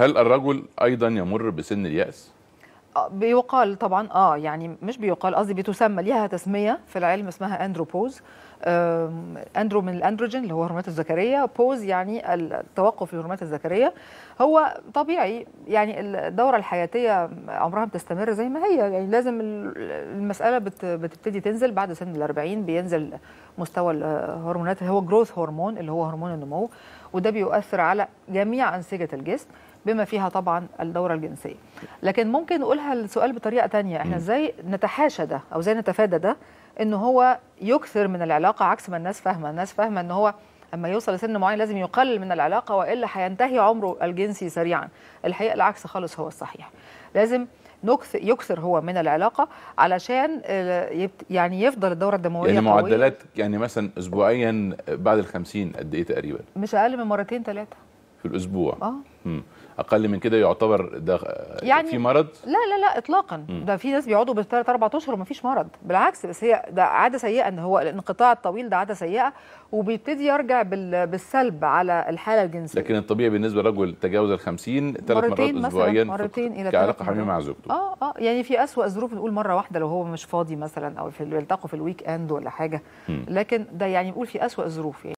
هل الرجل ايضا يمر بسن الياس آه، بيقال طبعا اه يعني مش بيقال قصدي بتسمى ليها تسميه في العلم اسمها اندروبوز اندرو من الاندروجين اللي هو هرمونات الذكريه بوز يعني التوقف الهرمونات الذكريه هو طبيعي يعني الدوره الحياتيه عمرها بتستمر زي ما هي يعني لازم المساله بتبتدي تنزل بعد سن ال 40 بينزل مستوى الهرمونات اللي هو جروث هرمون اللي هو هرمون النمو وده بيؤثر على جميع انسجه الجسم بما فيها طبعا الدوره الجنسيه لكن ممكن نقولها السؤال بطريقه تانية احنا ازاي نتحاشى ده او ازاي نتفادى ده ان هو يكثر من العلاقه عكس ما الناس فاهمه الناس فاهمه ان هو اما يوصل لسن معين لازم يقلل من العلاقه والا هينتهي عمره الجنسي سريعا الحقيقه العكس خالص هو الصحيح لازم يكثر هو من العلاقه علشان آه، يعني يفضل الدوره الدمويه يعني معدلات يعني مثلا اسبوعيا بعد ال 50 قد ايه تقريبا مش اقل من مرتين ثلاثه في الاسبوع اه مم. اقل من كده يعتبر ده يعني في مرض لا لا لا اطلاقا مم. ده في ناس بيقعدوا بالثلاث اربع اشهر وما فيش مرض بالعكس بس هي ده عاده سيئه ان هو الانقطاع الطويل ده عاده سيئه وبيبتدي يرجع بالسلب على الحاله الجنسيه لكن الطبيعي بالنسبه للرجل تجاوز ال 50 ثلاث مرات اسبوعيا مرتين الى كعلاقه حميمه مع زوجته اه اه يعني في اسوء ظروف نقول مره واحده لو هو مش فاضي مثلا او في يلتقوا في الويك اند ولا حاجه مم. لكن ده يعني نقول في اسوء ظروف يعني